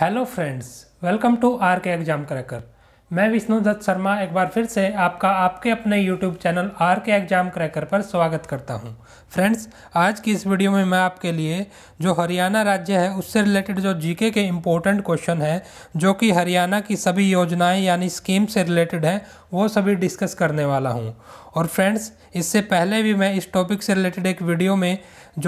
hello friends welcome to R K exam cracker मैं विष्णु दत्त शर्मा एक बार फिर से आपका आपके अपने YouTube channel R K exam cracker पर स्वागत करता हूं फ्रेंड्स आज की इस वीडियो में मैं आपके लिए जो हरियाणा राज्य है उससे रिलेटेड जो जीके के इम्पोर्टेंट क्वेश्चन है जो कि हरियाणा की सभी योजनाएं यानी स्कीम से रिलेटेड हैं वो सभी डिस्कस करने वाला हूँ और फ्रेंड्स इससे पहले भी मैं इस टॉपिक से रिलेटेड एक वीडियो में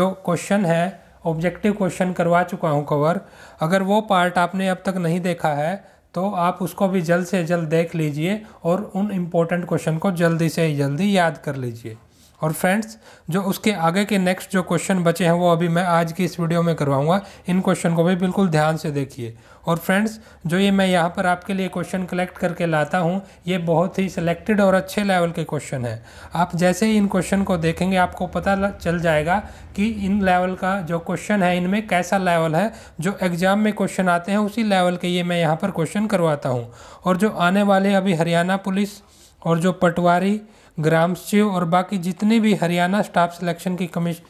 जो क्वेश्चन है ऑब्जेक्टिव क्वेश्चन करवा चुका हूँ कवर अगर वो पार्ट आपने अब तक नहीं देखा है तो आप उसको भी जल्द से जल्द देख लीजिए और उन इम्पोर्टेंट क्वेश्चन को जल्दी से जल्दी याद कर लीजिए और फ्रेंड्स जो उसके आगे के नेक्स्ट जो क्वेश्चन बचे हैं वो अभी मैं आज की इस वीडियो में करवाऊंगा इन क्वेश्चन को भी बिल्कुल ध्यान से देखिए और फ्रेंड्स जो ये मैं यहाँ पर आपके लिए क्वेश्चन कलेक्ट करके लाता हूँ ये बहुत ही सिलेक्टेड और अच्छे लेवल के क्वेश्चन हैं आप जैसे ही इन क्वेश्चन को देखेंगे आपको पता चल जाएगा कि इन लेवल का जो क्वेश्चन है इनमें कैसा लेवल है जो एग्ज़ाम में क्वेश्चन आते हैं उसी लेवल के ये मैं यहाँ पर क्वेश्चन करवाता हूँ और जो आने वाले अभी हरियाणा पुलिस और जो पटवारी ग्राम सचिव और बाकी जितने भी हरियाणा स्टाफ सिलेक्शन की कमीश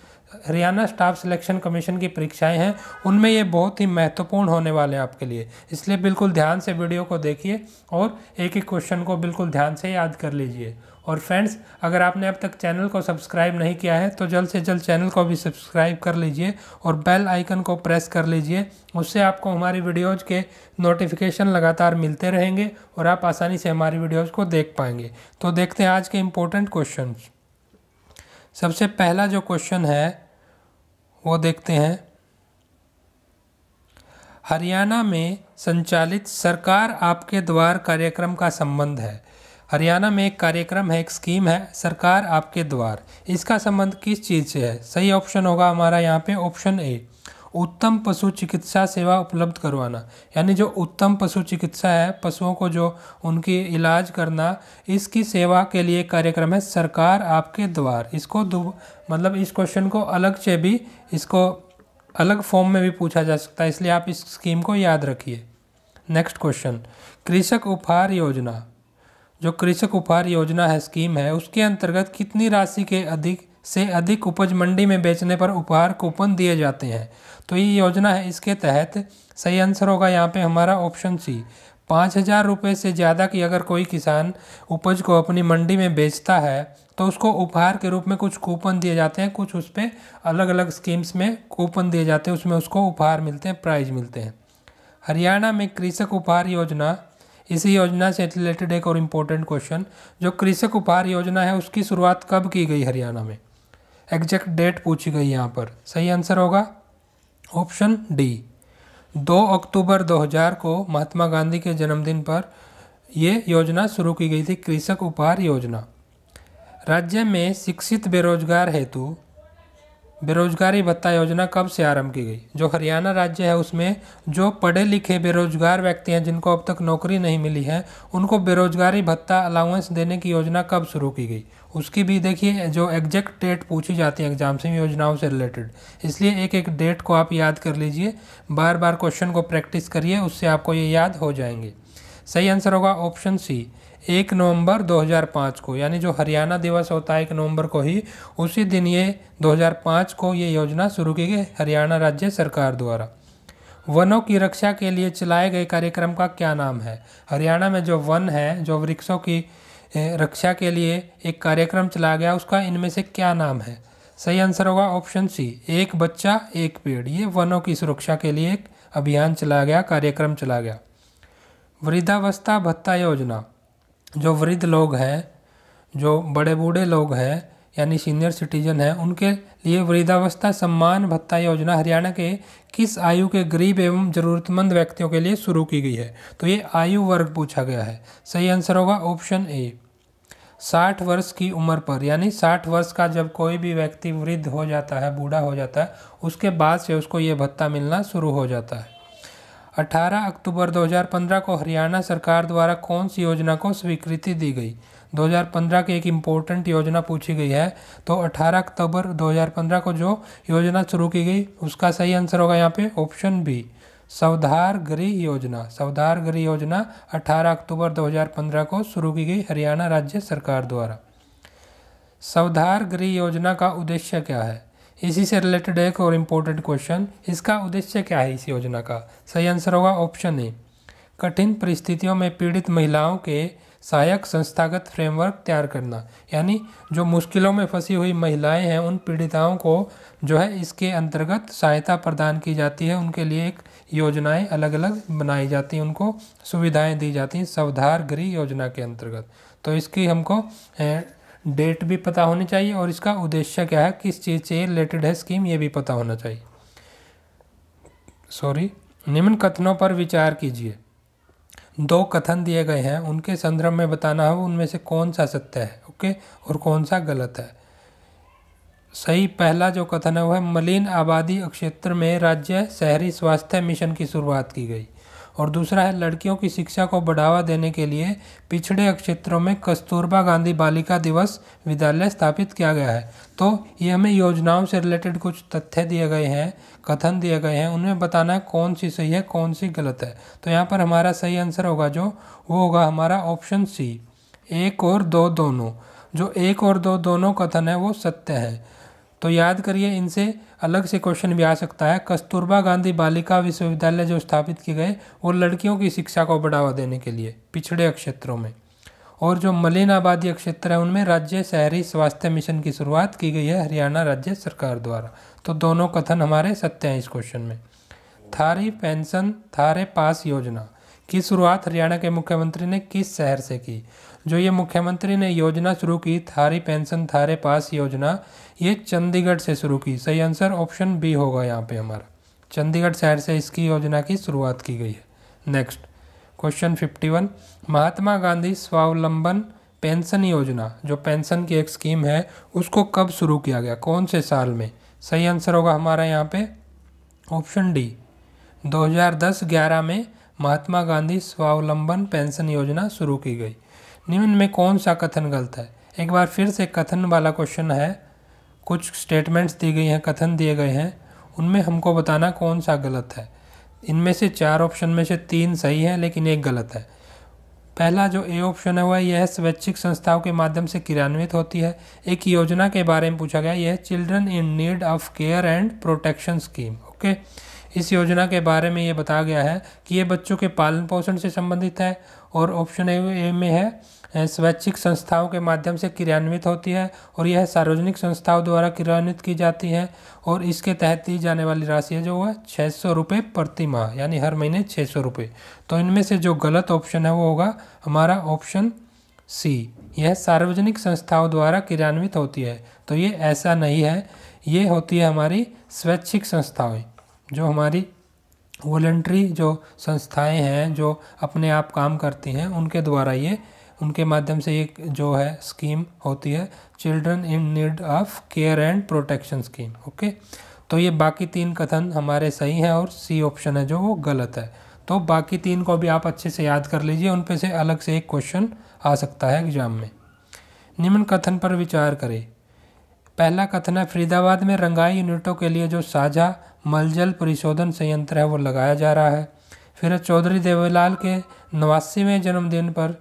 हरियाणा स्टाफ सिलेक्शन कमीशन की परीक्षाएं हैं उनमें ये बहुत ही महत्वपूर्ण होने वाले हैं आपके लिए इसलिए बिल्कुल ध्यान से वीडियो को देखिए और एक एक क्वेश्चन को बिल्कुल ध्यान से याद कर लीजिए और फ्रेंड्स अगर आपने अब तक चैनल को सब्सक्राइब नहीं किया है तो जल्द से जल्द चैनल को भी सब्सक्राइब कर लीजिए और बेल आइकन को प्रेस कर लीजिए उससे आपको हमारी वीडियोज़ के नोटिफिकेशन लगातार मिलते रहेंगे और आप आसानी से हमारी वीडियोज़ को देख पाएंगे तो देखते हैं आज के इम्पोर्टेंट क्वेश्चन सबसे पहला जो क्वेश्चन है वो देखते हैं हरियाणा में संचालित सरकार आपके द्वार कार्यक्रम का संबंध है हरियाणा में एक कार्यक्रम है एक स्कीम है सरकार आपके द्वार इसका संबंध किस चीज़ से है सही ऑप्शन होगा हमारा यहाँ पे ऑप्शन ए उत्तम पशु चिकित्सा सेवा उपलब्ध करवाना यानी जो उत्तम पशु चिकित्सा है पशुओं को जो उनकी इलाज करना इसकी सेवा के लिए कार्यक्रम है सरकार आपके द्वार इसको मतलब इस क्वेश्चन को अलग से भी इसको अलग फॉर्म में भी पूछा जा सकता है इसलिए आप इस स्कीम को याद रखिए नेक्स्ट क्वेश्चन कृषक उपहार योजना जो कृषक उपहार योजना है स्कीम है उसके अंतर्गत कितनी राशि के अधिक से अधिक उपज मंडी में बेचने पर उपहार कूपन दिए जाते हैं तो ये योजना है इसके तहत सही आंसर होगा यहाँ पे हमारा ऑप्शन सी पाँच हज़ार रुपये से ज़्यादा की अगर कोई किसान उपज को अपनी मंडी में बेचता है तो उसको उपहार के रूप में कुछ कूपन दिए जाते हैं कुछ उस पर अलग अलग स्कीम्स में कूपन दिए जाते हैं उसमें उसको उपहार मिलते हैं प्राइज मिलते हैं हरियाणा में कृषक उपहार योजना इसी योजना से रिलेटेड एक और इम्पोर्टेंट क्वेश्चन जो कृषक उपहार योजना है उसकी शुरुआत कब की गई हरियाणा में एग्जैक्ट डेट पूछी गई यहाँ पर सही आंसर होगा ऑप्शन डी 2 अक्टूबर 2000 को महात्मा गांधी के जन्मदिन पर यह योजना शुरू की गई थी कृषक उपहार योजना राज्य में शिक्षित बेरोजगार हेतु बेरोजगारी भत्ता योजना कब से आरंभ की गई जो हरियाणा राज्य है उसमें जो पढ़े लिखे बेरोजगार व्यक्ति हैं जिनको अब तक नौकरी नहीं मिली है उनको बेरोजगारी भत्ता अलाउंस देने की योजना कब शुरू की गई उसकी भी देखिए जो एग्जैक्ट डेट पूछी जाती है एग्जाम से योजनाओं से रिलेटेड इसलिए एक एक डेट को आप याद कर लीजिए बार बार क्वेश्चन को प्रैक्टिस करिए उससे आपको ये याद हो जाएंगे सही आंसर होगा ऑप्शन सी एक नवंबर 2005 को यानी जो हरियाणा दिवस होता है एक नवंबर को ही उसी दिन ये 2005 को ये योजना शुरू की गई हरियाणा राज्य सरकार द्वारा वनों की रक्षा के लिए चलाए गए कार्यक्रम का क्या नाम है हरियाणा में जो वन है जो वृक्षों की रक्षा के लिए एक कार्यक्रम चलाया गया उसका इनमें से क्या नाम है सही आंसर होगा ऑप्शन सी एक बच्चा एक पेड़ ये वनों की सुरक्षा के लिए एक अभियान चलाया गया कार्यक्रम चलाया गया वृद्धावस्था भत्ता योजना जो वृद्ध लोग हैं जो बड़े बूढ़े लोग हैं यानी सीनियर सिटीजन है उनके लिए वृद्धावस्था सम्मान भत्ता योजना हरियाणा के किस आयु के गरीब एवं ज़रूरतमंद व्यक्तियों के लिए शुरू की गई है तो ये आयु वर्ग पूछा गया है सही आंसर होगा ऑप्शन ए साठ वर्ष की उम्र पर यानी साठ वर्ष का जब कोई भी व्यक्ति वृद्ध हो जाता है बूढ़ा हो जाता है उसके बाद से उसको ये भत्ता मिलना शुरू हो जाता है 18 अक्टूबर 2015 को हरियाणा सरकार द्वारा कौन सी योजना को स्वीकृति दी गई 2015 की एक इम्पोर्टेंट योजना पूछी गई है तो 18 अक्टूबर 2015 को जो योजना शुरू की गई उसका सही आंसर होगा यहाँ पे ऑप्शन बी सवधार गृह योजना सवधार गृह योजना 18 अक्टूबर 2015 को शुरू की गई हरियाणा राज्य सरकार द्वारा सवधार गृह योजना का उद्देश्य क्या है इसी से रिलेटेड एक और इम्पोर्टेंट क्वेश्चन इसका उद्देश्य क्या है इस योजना का सही आंसर होगा ऑप्शन ए कठिन परिस्थितियों में पीड़ित महिलाओं के सहायक संस्थागत फ्रेमवर्क तैयार करना यानी जो मुश्किलों में फंसी हुई महिलाएं हैं उन पीड़िताओं को जो है इसके अंतर्गत सहायता प्रदान की जाती है उनके लिए एक योजनाएं अलग अलग बनाई जाती हैं उनको सुविधाएं दी जाती हैं सवधार गृह योजना के अंतर्गत तो इसकी हमको डेट भी पता होनी चाहिए और इसका उद्देश्य क्या है किस चीज़ से रिलेटेड है स्कीम ये भी पता होना चाहिए सॉरी निम्न कथनों पर विचार कीजिए दो कथन दिए गए हैं उनके संदर्भ में बताना हो उनमें से कौन सा सत्य है ओके और कौन सा गलत है सही पहला जो कथन है वह मलिन आबादी क्षेत्र में राज्य शहरी स्वास्थ्य मिशन की शुरुआत की गई और दूसरा है लड़कियों की शिक्षा को बढ़ावा देने के लिए पिछड़े क्षेत्रों में कस्तूरबा गांधी बालिका दिवस विद्यालय स्थापित किया गया है तो ये हमें योजनाओं से रिलेटेड कुछ तथ्य दिए गए हैं कथन दिए गए हैं उनमें बताना है कौन सी सही है कौन सी गलत है तो यहाँ पर हमारा सही आंसर होगा जो वो होगा हमारा ऑप्शन सी एक और दो दोनों जो एक और दो दोनों कथन है वो सत्य है तो याद करिए इनसे अलग से क्वेश्चन भी आ सकता है कस्तूरबा गांधी बालिका विश्वविद्यालय जो स्थापित किए गए वो लड़कियों की शिक्षा को बढ़ावा देने के लिए पिछड़े क्षेत्रों में और जो मलिन आबादी क्षेत्र है उनमें राज्य शहरी स्वास्थ्य मिशन की शुरुआत की गई है हरियाणा राज्य सरकार द्वारा तो दोनों कथन हमारे सत्य हैं इस क्वेश्चन में थारी पेंशन थारे पास योजना की शुरुआत हरियाणा के मुख्यमंत्री ने किस शहर से की जो ये मुख्यमंत्री ने योजना शुरू की थारी पेंशन थारे पास योजना ये चंडीगढ़ से शुरू की सही आंसर ऑप्शन बी होगा यहाँ पे हमारा चंडीगढ़ शहर से इसकी योजना की शुरुआत की गई है next question fifty one Mahatma Gandhi स्वावलंबन पेंशन योजना जो पेंशन की एक स्कीम है उसको कब शुरू किया गया कौन से साल में सही आंसर होगा हमारा यहाँ पे ऑप्शन डी 2010-11 में महात्मा गांधी स्वावलंबन पेंशन योजना शुरू की गई निम्न में कौन सा कथन गलत है एक बार फिर से कथन वाला क्वेश्चन है कुछ स्टेटमेंट्स दी गई हैं कथन दिए गए हैं उनमें हमको बताना कौन सा गलत है इनमें से चार ऑप्शन में से तीन सही हैं लेकिन एक गलत है पहला जो ए ऑप्शन है वह यह स्वैच्छिक संस्थाओं के माध्यम से क्रियान्वित होती है एक योजना के बारे में पूछा गया यह children in need of care and protection scheme okay इस योजना के बारे में ये बताया गया है कि ये बच्चों के पालन पोषण से संबंधित है और ऑप्शन ए में है स्वैच्छिक संस्थाओं के माध्यम से क्रियान्वित होती है और यह सार्वजनिक संस्थाओं द्वारा क्रियान्वित की जाती है और इसके तहत दी जाने वाली राशि है जो वह छः सौ रुपये प्रति माह यानी हर महीने छः सौ रुपये तो इनमें से जो गलत ऑप्शन है वो होगा हमारा ऑप्शन सी यह सार्वजनिक संस्थाओं द्वारा क्रियान्वित होती है तो ये ऐसा नहीं है ये होती है हमारी स्वैच्छिक संस्थाएँ जो हमारी वॉलेंट्री जो संस्थाएं हैं जो अपने आप काम करती हैं उनके द्वारा ये उनके माध्यम से ये जो है स्कीम होती है children in need of care and protection scheme okay तो ये बाकी तीन कथन हमारे सही हैं और सी ऑप्शन है जो वो गलत है तो बाकी तीन को भी आप अच्छे से याद कर लीजिए उन पे से अलग से एक क्वेश्चन आ सकता है एग्जाम में निम्न कथन पर विचार करें पहला कथन है फरीदाबाद में रंगाई यूनिटों के लिए जो साझा मलजल परिशोधन संयंत्र है वो लगाया जा रहा है फिर चौधरी देवीलाल के नवासीवें जन्मदिन पर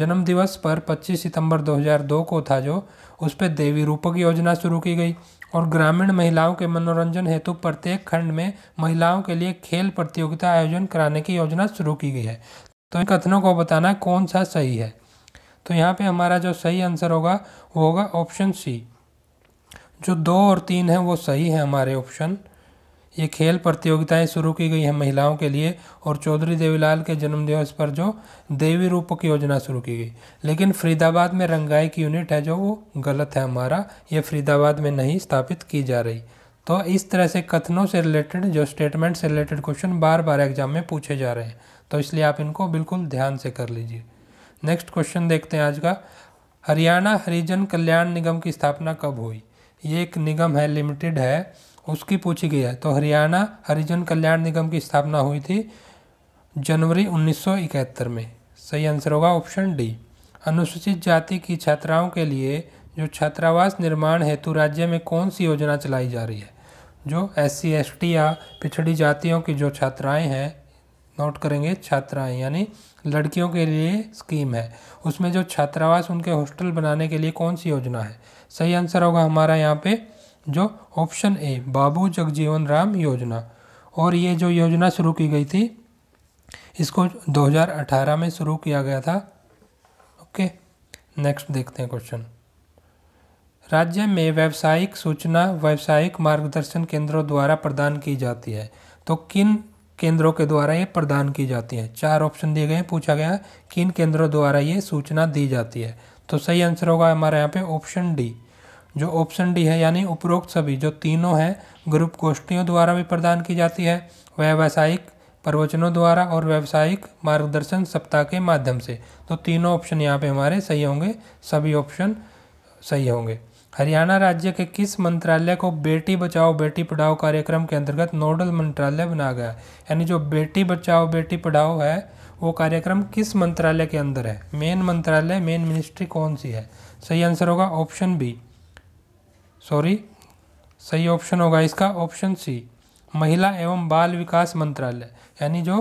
जन्म दिवस पर 25 सितंबर 2002 को था जो उस पर देवी रूपक योजना शुरू की गई और ग्रामीण महिलाओं के मनोरंजन हेतु प्रत्येक खंड में महिलाओं के लिए खेल प्रतियोगिता आयोजन कराने की योजना शुरू की गई है तो इन कथनों को बताना कौन सा सही है तो यहाँ पे हमारा जो सही आंसर होगा वो होगा ऑप्शन सी जो दो और तीन है वो सही है हमारे ऑप्शन ये खेल प्रतियोगिताएं शुरू की गई हैं महिलाओं के लिए और चौधरी देवीलाल के जन्मदिवस पर जो देवी रूप की योजना शुरू की गई लेकिन फरीदाबाद में रंगाई की यूनिट है जो वो गलत है हमारा ये फरीदाबाद में नहीं स्थापित की जा रही तो इस तरह से कथनों से रिलेटेड जो स्टेटमेंट से रिलेटेड क्वेश्चन बार बार एग्जाम में पूछे जा रहे हैं तो इसलिए आप इनको बिल्कुल ध्यान से कर लीजिए नेक्स्ट क्वेश्चन देखते हैं आज का हरियाणा हरिजन कल्याण निगम की स्थापना कब हुई ये एक निगम है लिमिटेड है उसकी पूछी गई है तो हरियाणा हरिजन कल्याण निगम की स्थापना हुई थी जनवरी 1971 में सही आंसर होगा ऑप्शन डी अनुसूचित जाति की छात्राओं के लिए जो छात्रावास निर्माण हेतु राज्य में कौन सी योजना चलाई जा रही है जो एस सी एस टी या पिछड़ी जातियों की जो छात्राएं हैं नोट करेंगे छात्राएं यानी लड़कियों के लिए स्कीम है उसमें जो छात्रावास उनके हॉस्टल बनाने के लिए कौन सी योजना है सही आंसर होगा हमारा यहाँ पे जो ऑप्शन ए बाबू जगजीवन राम योजना और ये जो योजना शुरू की गई थी इसको 2018 में शुरू किया गया था ओके नेक्स्ट देखते हैं क्वेश्चन राज्य में व्यावसायिक सूचना व्यावसायिक मार्गदर्शन केंद्रों द्वारा प्रदान की जाती है तो किन केंद्रों के द्वारा ये प्रदान की जाती है चार ऑप्शन दिए गए हैं पूछा गया किन केंद्रों द्वारा ये सूचना दी जाती है तो सही आंसर होगा हमारे यहाँ पे ऑप्शन डी जो ऑप्शन डी है यानी उपरोक्त सभी जो तीनों है ग्रुप गोष्ठियों द्वारा भी प्रदान की जाती है व्यावसायिक प्रवचनों द्वारा और व्यावसायिक मार्गदर्शन सप्ताह के माध्यम से तो तीनों ऑप्शन यहाँ पे हमारे सही होंगे सभी ऑप्शन सही होंगे हरियाणा राज्य के किस मंत्रालय को बेटी बचाओ बेटी पढ़ाओ कार्यक्रम के अंतर्गत नोडल मंत्रालय बनाया गया है यानी जो बेटी बचाओ बेटी पढ़ाओ है वो कार्यक्रम किस मंत्रालय के अंदर है मेन मंत्रालय मेन मिनिस्ट्री कौन सी है सही आंसर होगा ऑप्शन बी सॉरी सही ऑप्शन होगा इसका ऑप्शन सी महिला एवं बाल विकास मंत्रालय यानी जो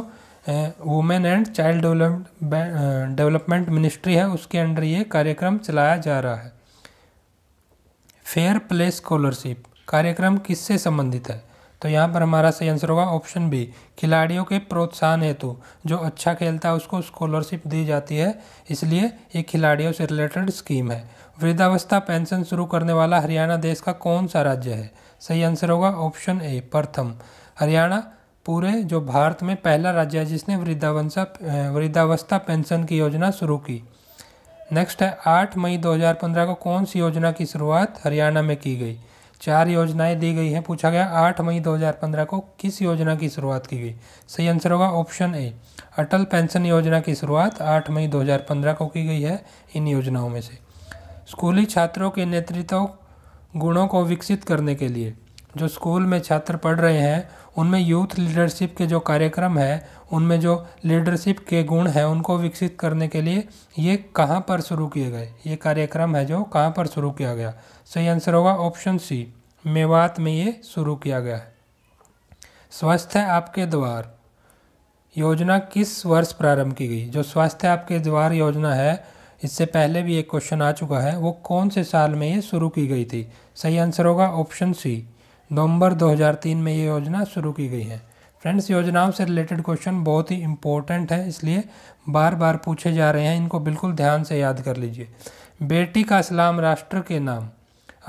women and child development development ministry है उसके अंडर ये कार्यक्रम चलाया जा रहा है फेयर प्ले स्कॉलरशिप कार्यक्रम किससे संबंधित है तो यहाँ पर हमारा सही आंसर होगा ऑप्शन बी खिलाड़ियों के प्रोत्साहन हेतु जो अच्छा खेलता है उसको स्कॉलरशिप दी जाती है इसलिए ये खिलाड़ियों से रिलेटेड स्कीम है वृद्धावस्था पेंशन शुरू करने वाला हरियाणा देश का कौन सा राज्य है सही आंसर होगा ऑप्शन ए प्रथम हरियाणा पूरे जो भारत में पहला राज्य है जिसने वृद्धावस्था वृद्धावस्था पेंशन की योजना शुरू की नेक्स्ट है आठ मई 2015 को कौन सी योजना की शुरुआत हरियाणा में की गई चार योजनाएं दी गई हैं पूछा गया आठ मई 2015 को किस योजना की शुरुआत की गई सही आंसर होगा ऑप्शन ए अटल पेंशन योजना की शुरुआत आठ मई 2015 को की गई है इन योजनाओं में से स्कूली छात्रों के नेतृत्व गुणों को विकसित करने के लिए जो स्कूल में छात्र पढ़ रहे हैं उनमें यूथ लीडरशिप के जो कार्यक्रम है उनमें जो लीडरशिप के गुण हैं उनको विकसित करने के लिए ये कहाँ पर शुरू किए गए ये कार्यक्रम है जो कहाँ पर शुरू किया गया सही आंसर होगा ऑप्शन सी मेवात में ये शुरू किया गया है स्वास्थ्य आपके द्वार योजना किस वर्ष प्रारंभ की गई जो स्वास्थ्य आपके द्वार योजना है इससे पहले भी एक क्वेश्चन आ चुका है वो कौन से साल में ये शुरू की गई थी सही आंसर होगा ऑप्शन सी नवंबर 2003 में ये योजना शुरू की गई है फ्रेंड्स योजनाओं से रिलेटेड क्वेश्चन बहुत ही इंपॉर्टेंट है इसलिए बार बार पूछे जा रहे हैं इनको बिल्कुल ध्यान से याद कर लीजिए बेटी का सलाम राष्ट्र के नाम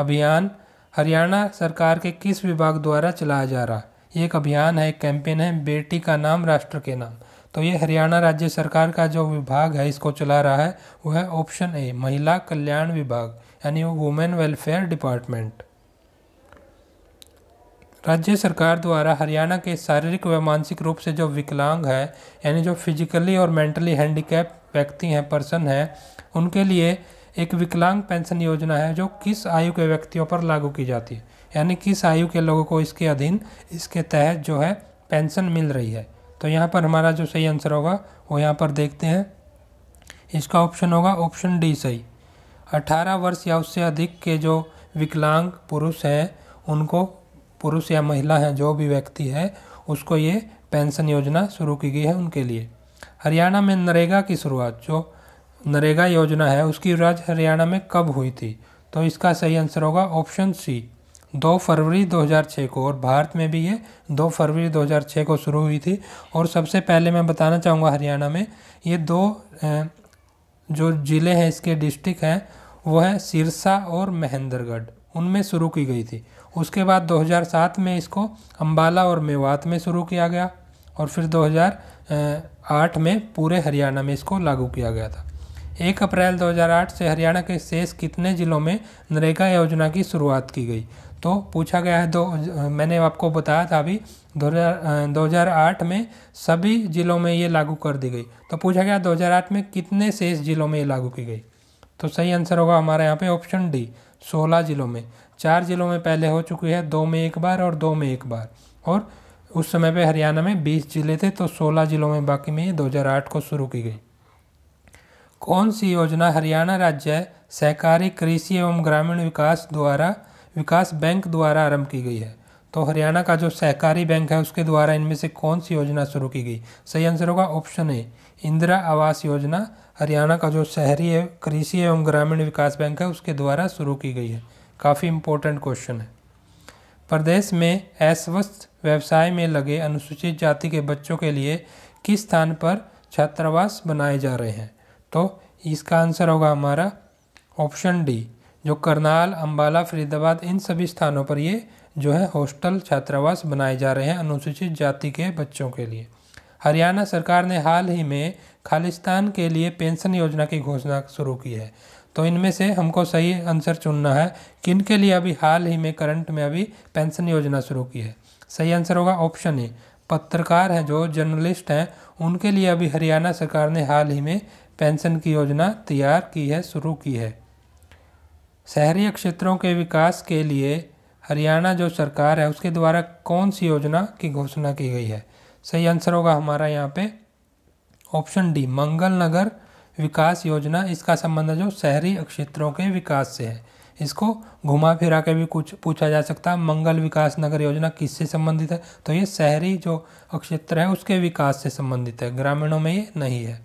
अभियान हरियाणा सरकार के किस विभाग द्वारा चलाया जा रहा है ये एक अभियान है एक कैंपेन है बेटी का नाम राष्ट्र के नाम तो ये हरियाणा राज्य सरकार का जो विभाग है इसको चला रहा है वो है ऑप्शन ए महिला कल्याण विभाग यानी वुमेन वेलफेयर डिपार्टमेंट राज्य सरकार द्वारा हरियाणा के शारीरिक व मानसिक रूप से जो विकलांग है यानी जो फिजिकली और मेंटली हैंडीकैप व्यक्ति हैं पर्सन हैं उनके लिए एक विकलांग पेंशन योजना है जो किस आयु के व्यक्तियों पर लागू की जाती है यानी किस आयु के लोगों को इसके अधीन इसके तहत जो है पेंशन मिल रही है तो यहाँ पर हमारा जो सही आंसर होगा वो यहाँ पर देखते हैं इसका ऑप्शन होगा ऑप्शन डी सही अठारह वर्ष या उससे अधिक के जो विकलांग पुरुष हैं उनको पुरुष या महिला हैं जो भी व्यक्ति है उसको ये पेंशन योजना शुरू की गई है उनके लिए हरियाणा में नरेगा की शुरुआत जो नरेगा योजना है उसकी शुरुआत हरियाणा में कब हुई थी तो इसका सही आंसर होगा ऑप्शन सी दो फरवरी 2006 को और भारत में भी ये दो फरवरी 2006 को शुरू हुई थी और सबसे पहले मैं बताना चाहूँगा हरियाणा में ये दो जो ज़िले हैं इसके डिस्ट्रिक्ट हैं वो है सिरसा और महेंद्रगढ़ उनमें शुरू की गई थी उसके बाद 2007 में इसको अम्बाला और मेवात में शुरू किया गया और फिर 2008 में पूरे हरियाणा में इसको लागू किया गया था एक अप्रैल 2008 से हरियाणा के शेष कितने जिलों में नरेगा योजना की शुरुआत की गई तो पूछा गया है दो मैंने आपको बताया था अभी दो हज़ार आठ में सभी ज़िलों में ये लागू कर दी गई तो पूछा गया 2008 में कितने शेष ज़िलों में ये लागू की गई तो सही आंसर होगा हमारे यहाँ पे ऑप्शन डी सोलह ज़िलों में चार ज़िलों में पहले हो चुकी है दो में एक बार और दो में एक बार और उस समय पर हरियाणा में बीस ज़िले थे तो सोलह ज़िलों में बाकी में ये दो को शुरू की गई कौन सी योजना हरियाणा राज्य सहकारी कृषि एवं ग्रामीण विकास द्वारा विकास बैंक द्वारा आरंभ की गई है तो हरियाणा का जो सहकारी बैंक है उसके द्वारा इनमें से कौन सी योजना शुरू की गई सही आंसर होगा ऑप्शन ए इंदिरा आवास योजना हरियाणा का जो शहरी कृषि एवं ग्रामीण विकास बैंक है उसके द्वारा शुरू की गई है काफ़ी इंपॉर्टेंट क्वेश्चन है प्रदेश में अस्वस्थ व्यवसाय में लगे अनुसूचित जाति के बच्चों के लिए किस स्थान पर छात्रावास बनाए जा रहे हैं तो इसका आंसर होगा हमारा ऑप्शन डी जो करनाल अम्बाला फरीदाबाद इन सभी स्थानों पर ये जो है हॉस्टल छात्रावास बनाए जा रहे हैं अनुसूचित जाति के बच्चों के लिए हरियाणा सरकार ने हाल ही में खालिस्तान के लिए पेंशन योजना की घोषणा शुरू की है तो इनमें से हमको सही आंसर चुनना है किन के लिए अभी हाल ही में करंट में अभी पेंशन योजना शुरू की है सही आंसर होगा ऑप्शन ए पत्रकार हैं जो जर्नलिस्ट हैं उनके लिए अभी हरियाणा सरकार ने हाल ही में पेंशन की योजना तैयार की है शुरू की है शहरी क्षेत्रों के विकास के लिए हरियाणा जो सरकार है उसके द्वारा कौन सी योजना की घोषणा की गई है सही आंसर होगा हमारा यहाँ पे ऑप्शन डी मंगल नगर विकास योजना इसका संबंध जो शहरी क्षेत्रों के विकास से है इसको घुमा फिरा के भी कुछ पूछा जा सकता है मंगल विकास नगर योजना किससे संबंधित है तो ये शहरी जो क्षेत्र है उसके विकास से संबंधित है ग्रामीणों में ये नहीं है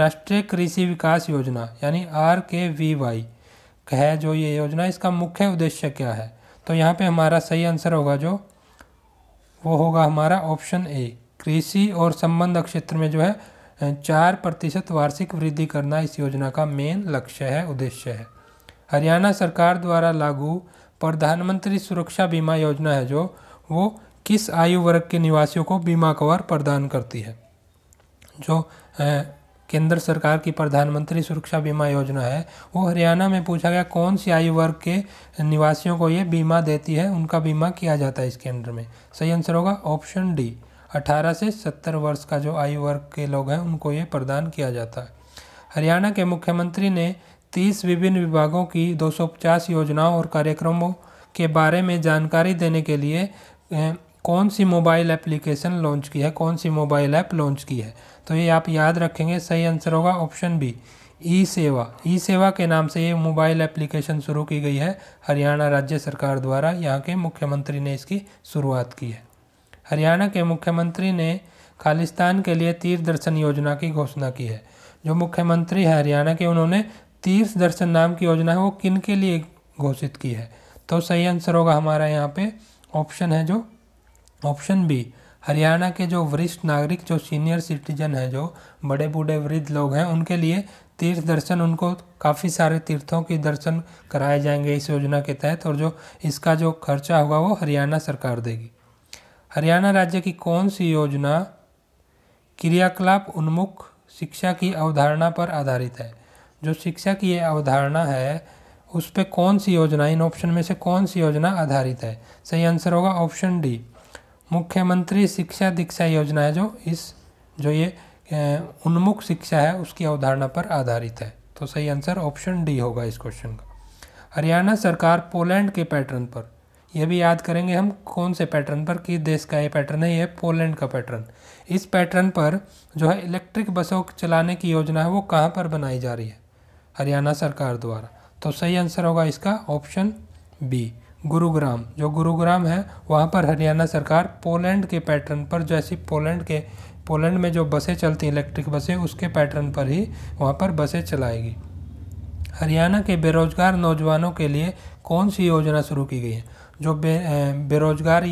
राष्ट्रीय कृषि विकास योजना यानी आर के वी वाई है जो ये योजना इसका मुख्य उद्देश्य क्या है तो यहाँ पे हमारा सही आंसर होगा जो वो होगा हमारा ऑप्शन ए कृषि और संबंध क्षेत्र में जो है चार प्रतिशत वार्षिक वृद्धि करना इस योजना का मेन लक्ष्य है उद्देश्य है हरियाणा सरकार द्वारा लागू प्रधानमंत्री सुरक्षा बीमा योजना है जो वो किस आयु वर्ग के निवासियों को बीमा कवर प्रदान करती है जो केंद्र सरकार की प्रधानमंत्री सुरक्षा बीमा योजना है वो हरियाणा में पूछा गया कौन सी आयु वर्ग के निवासियों को ये बीमा देती है उनका बीमा किया जाता है इस केंद्र में सही आंसर होगा ऑप्शन डी 18 से 70 वर्ष का जो आयु वर्ग के लोग हैं उनको ये प्रदान किया जाता है हरियाणा के मुख्यमंत्री ने 30 विभिन्न विभागों की 250 योजनाओं और कार्यक्रमों के बारे में जानकारी देने के लिए कौन सी मोबाइल एप्लीकेशन लॉन्च की है कौन सी मोबाइल ऐप लॉन्च की है तो ये आप याद रखेंगे सही आंसर होगा ऑप्शन बी ई सेवा ई सेवा के नाम से ये मोबाइल एप्लीकेशन शुरू की गई है हरियाणा राज्य सरकार द्वारा यहाँ के मुख्यमंत्री ने इसकी शुरुआत की है हरियाणा के मुख्यमंत्री ने खालिस्तान के लिए तीर्थ दर्शन योजना की घोषणा की है जो मुख्यमंत्री है हरियाणा के उन्होंने तीर्थ दर्शन नाम की योजना है वो किन के लिए घोषित की है तो सही आंसर होगा हमारा यहाँ पे ऑप्शन है जो ऑप्शन बी हरियाणा के जो वरिष्ठ नागरिक जो सीनियर सिटीजन हैं जो बड़े बूढ़े वृद्ध लोग हैं उनके लिए तीर्थ दर्शन उनको काफ़ी सारे तीर्थों के दर्शन कराए जाएंगे इस योजना के तहत और जो इसका जो खर्चा होगा वो हरियाणा सरकार देगी हरियाणा राज्य की कौन सी योजना क्रियाकलाप उन्मुख शिक्षा की अवधारणा पर आधारित है जो शिक्षा की ये अवधारणा है उस पर कौन सी योजना इन ऑप्शन में से कौन सी योजना आधारित है सही आंसर होगा ऑप्शन डी मुख्यमंत्री शिक्षा दीक्षा योजना है जो इस जो ये उन्मुख शिक्षा है उसकी अवधारणा पर आधारित है तो सही आंसर ऑप्शन डी होगा इस क्वेश्चन का हरियाणा सरकार पोलैंड के पैटर्न पर यह भी याद करेंगे हम कौन से पैटर्न पर किस देश का ये पैटर्न है ये पोलैंड का पैटर्न इस पैटर्न पर जो है इलेक्ट्रिक बसों चलाने की योजना है वो कहाँ पर बनाई जा रही है हरियाणा सरकार द्वारा तो सही आंसर होगा इसका ऑप्शन बी गुरुग्राम जो गुरुग्राम है वहाँ पर हरियाणा सरकार पोलैंड के पैटर्न पर जैसी पोलैंड के पोलैंड में जो बसें चलती इलेक्ट्रिक बसें उसके पैटर्न पर ही वहाँ पर बसें चलाएगी हरियाणा के बेरोजगार नौजवानों के लिए कौन सी योजना शुरू की गई है जो बे बेरोजगार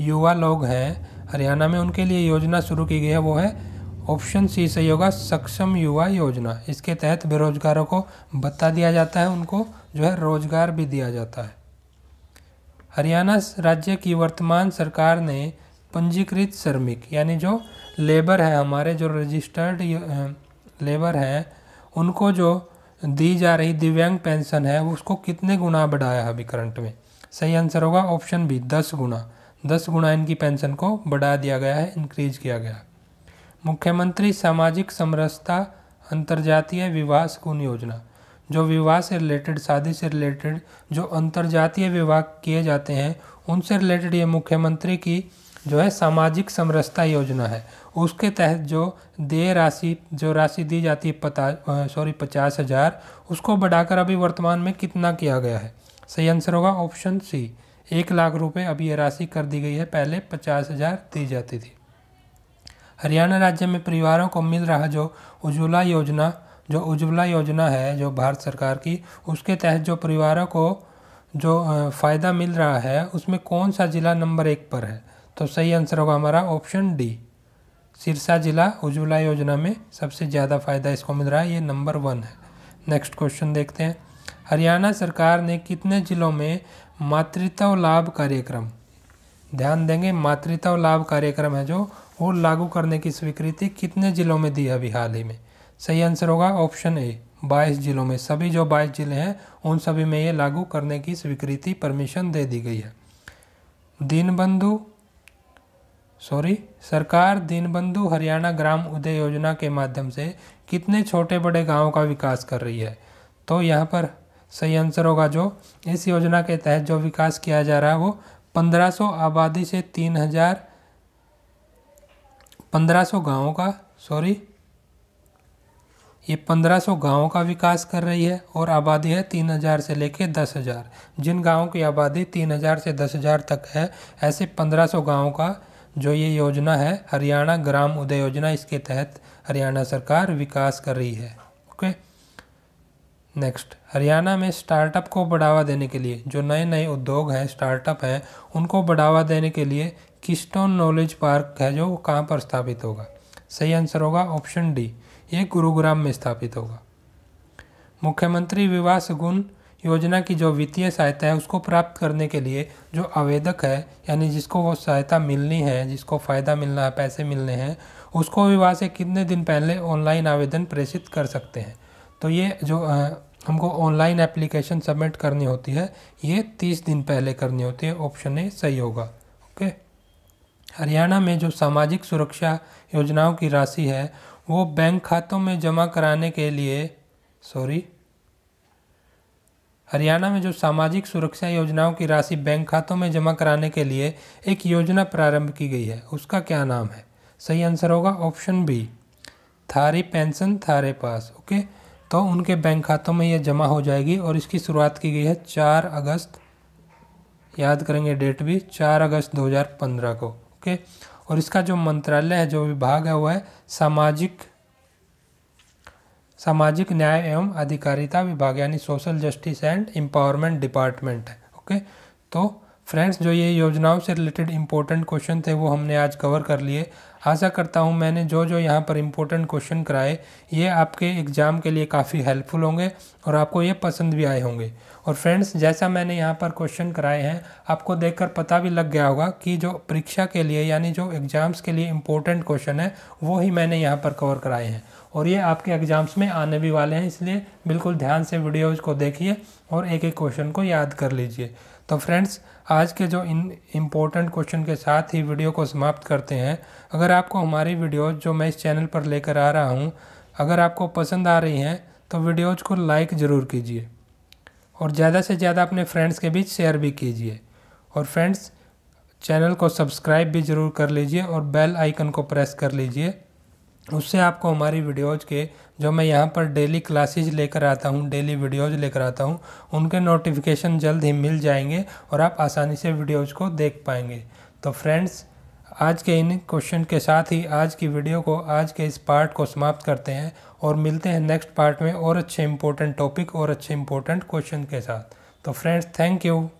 युवा लोग हैं हरियाणा में उनके लिए योजना शुरू की गई है वो है ऑप्शन सी सही होगा सक्षम युवा योजना इसके तहत बेरोजगारों को भत्ता दिया जाता है उनको जो है रोजगार भी दिया जाता है हरियाणा राज्य की वर्तमान सरकार ने पंजीकृत श्रमिक यानी जो लेबर है हमारे जो रजिस्टर्ड लेबर हैं उनको जो दी जा रही दिव्यांग पेंशन है उसको कितने गुना बढ़ाया है अभी करंट में सही आंसर होगा ऑप्शन बी दस गुना दस गुना इनकी पेंशन को बढ़ा दिया गया है इंक्रीज किया गया मुख्यमंत्री सामाजिक समरसता अंतर्जातीय विवाह सुकून योजना जो विवाह से रिलेटेड शादी से रिलेटेड जो अंतरजातीय विवाह किए जाते हैं उनसे रिलेटेड ये मुख्यमंत्री की जो है सामाजिक समरसता योजना है उसके तहत जो देय राशि जो राशि दी जाती है पता सॉरी पचास हज़ार उसको बढ़ाकर अभी वर्तमान में कितना किया गया है सही आंसर होगा ऑप्शन सी एक लाख रुपए अभी ये राशि कर दी गई है पहले पचास हज़ार दी जाती थी हरियाणा राज्य में परिवारों को मिल रहा जो उज्ज्वला योजना जो उज्ज्वला योजना है जो भारत सरकार की उसके तहत जो परिवारों को जो फ़ायदा मिल रहा है उसमें कौन सा ज़िला नंबर एक पर है तो सही आंसर होगा हमारा ऑप्शन डी सिरसा ज़िला उज्ज्वला योजना में सबसे ज़्यादा फ़ायदा इसको मिल रहा है ये नंबर वन है नेक्स्ट क्वेश्चन देखते हैं हरियाणा सरकार ने कितने ज़िलों में मातृत्व लाभ कार्यक्रम ध्यान देंगे मातृत्व लाभ कार्यक्रम है जो वो लागू करने की स्वीकृति कितने ज़िलों में दी है अभी हाल ही में सही आंसर होगा ऑप्शन ए 22 जिलों में सभी जो 22 जिले हैं उन सभी में ये लागू करने की स्वीकृति परमिशन दे दी गई है दीनबंधु सॉरी सरकार दीनबंधु हरियाणा ग्राम उदय योजना के माध्यम से कितने छोटे बड़े गांवों का विकास कर रही है तो यहाँ पर सही आंसर होगा जो इस योजना के तहत जो विकास किया जा रहा है वो 1500 आबादी से 3000 1500 गांवों का सॉरी ये 1500 गांवों का विकास कर रही है और आबादी है 3000 से लेके 10000 जिन गांवों की आबादी 3000 से 10000 तक है ऐसे 1500 गांवों का जो ये योजना है हरियाणा ग्राम उदय योजना इसके तहत हरियाणा सरकार विकास कर रही है ओके नेक्स्ट हरियाणा में स्टार्टअप को बढ़ावा देने के लिए जो नए नए उद्योग हैं स्टार्टअप हैं उनको बढ़ावा देने के लिए किस्टोन नॉलेज पार्क है जो कहाँ पर स्थापित होगा सही आंसर होगा ऑप्शन डी ये गुरुग्राम में स्थापित होगा मुख्यमंत्री विवाह गुण योजना की जो वित्तीय सहायता है उसको प्राप्त करने के लिए जो आवेदक है यानी जिसको वो सहायता मिलनी है जिसको फ़ायदा मिलना है पैसे मिलने हैं उसको विवाह से कितने दिन पहले ऑनलाइन आवेदन प्रेषित कर सकते हैं तो ये जो आ, हमको ऑनलाइन एप्लीकेशन सबमिट करनी होती है ये तीस दिन पहले करनी होती है ऑप्शन ए सही होगा ओके हरियाणा में जो सामाजिक सुरक्षा योजनाओं की राशि है वो बैंक खातों में जमा कराने के लिए सॉरी हरियाणा में जो सामाजिक सुरक्षा योजनाओं की राशि बैंक खातों में जमा कराने के लिए एक योजना प्रारंभ की गई है उसका क्या नाम है सही आंसर होगा ऑप्शन बी थारी पेंशन थारे पास ओके तो उनके बैंक खातों में यह जमा हो जाएगी और इसकी शुरुआत की गई है चार अगस्त याद करेंगे डेट भी चार अगस्त 2015 को ओके और इसका जो मंत्रालय है जो विभाग है वह है सामाजिक सामाजिक न्याय एवं अधिकारिता विभाग यानी social justice and empowerment department है ओके तो फ्रेंड्स जो ये योजनाओं से रिलेटेड इंपॉर्टेंट क्वेश्चन थे वो हमने आज कवर कर लिए आशा करता हूँ मैंने जो जो यहाँ पर इम्पोर्टेंट क्वेश्चन कराए ये आपके एग्ज़ाम के लिए काफ़ी हेल्पफुल होंगे और आपको ये पसंद भी आए होंगे और फ्रेंड्स जैसा मैंने यहाँ पर क्वेश्चन कराए हैं आपको देखकर पता भी लग गया होगा कि जो परीक्षा के लिए यानी जो एग्ज़ाम्स के लिए इम्पोर्टेंट क्वेश्चन है वो ही मैंने यहाँ पर कवर कराए हैं और ये आपके एग्ज़ाम्स में आने भी वाले हैं इसलिए बिल्कुल ध्यान से वीडियोज़ को देखिए और एक एक क्वेश्चन को याद कर लीजिए तो फ्रेंड्स आज के जो इन इम्पोर्टेंट क्वेश्चन के साथ ही वीडियो को समाप्त करते हैं अगर आपको हमारी वीडियोज़ जो मैं इस चैनल पर लेकर आ रहा हूँ अगर आपको पसंद आ रही हैं तो वीडियोज़ को लाइक ज़रूर कीजिए और ज़्यादा से ज़्यादा अपने फ्रेंड्स के बीच शेयर भी कीजिए और फ्रेंड्स चैनल को सब्सक्राइब भी ज़रूर कर लीजिए और बेल आइकन को प्रेस कर लीजिए उससे आपको हमारी वीडियोज़ के जो मैं यहाँ पर डेली क्लासेज लेकर आता हूँ डेली वीडियोज़ लेकर आता हूँ उनके नोटिफिकेशन जल्द ही मिल जाएंगे और आप आसानी से वीडियोज़ को देख पाएंगे तो फ्रेंड्स आज के इन क्वेश्चन के साथ ही आज की वीडियो को आज के इस पार्ट को समाप्त करते हैं और मिलते हैं नेक्स्ट पार्ट में और अच्छे इंपॉर्टेंट टॉपिक और अच्छे इंपॉर्टेंट क्वेश्चन के साथ तो फ्रेंड्स थैंक यू